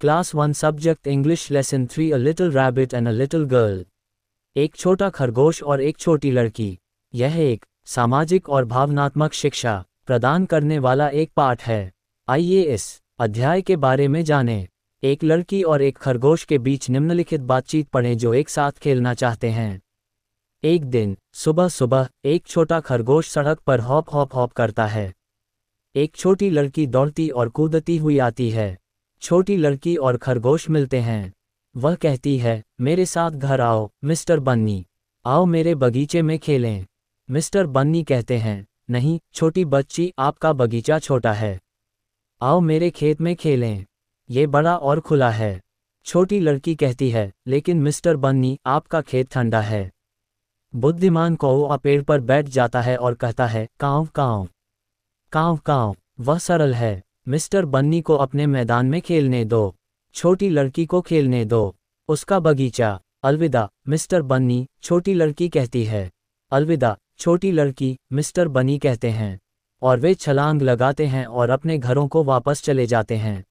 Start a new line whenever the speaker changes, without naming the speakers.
Class one subject English lesson three a little rabbit and a little girl एक छोटा खरगोश और एक छोटी लड़की यह एक सामाजिक और भावनात्मक शिक्षा प्रदान करने वाला एक पाठ है आइए इस अध्याय के बारे में जानें। एक लड़की और एक खरगोश के बीच निम्नलिखित बातचीत पढ़ें जो एक साथ खेलना चाहते हैं एक दिन सुबह सुबह एक छोटा खरगोश सड़क पर हॉप हॉप हॉप करता है एक छोटी लड़की दौड़ती और कूदती हुई आती है छोटी लड़की और खरगोश मिलते हैं वह कहती है मेरे साथ घर आओ मिस्टर बन्नी आओ मेरे बगीचे में खेलें मिस्टर बन्नी कहते हैं नहीं छोटी बच्ची आपका बगीचा छोटा है आओ मेरे खेत में खेलें ये बड़ा और खुला है छोटी लड़की कहती है लेकिन मिस्टर बन्नी आपका खेत ठंडा है बुद्धिमान कौआ पेड़ पर बैठ जाता है और कहता है काँव काँव काँव काँव वह सरल है मिस्टर बन्नी को अपने मैदान में खेलने दो छोटी लड़की को खेलने दो उसका बगीचा अलविदा मिस्टर बन्नी छोटी लड़की कहती है अलविदा छोटी लड़की मिस्टर बनी कहते हैं और वे छलांग लगाते हैं और अपने घरों को वापस चले जाते हैं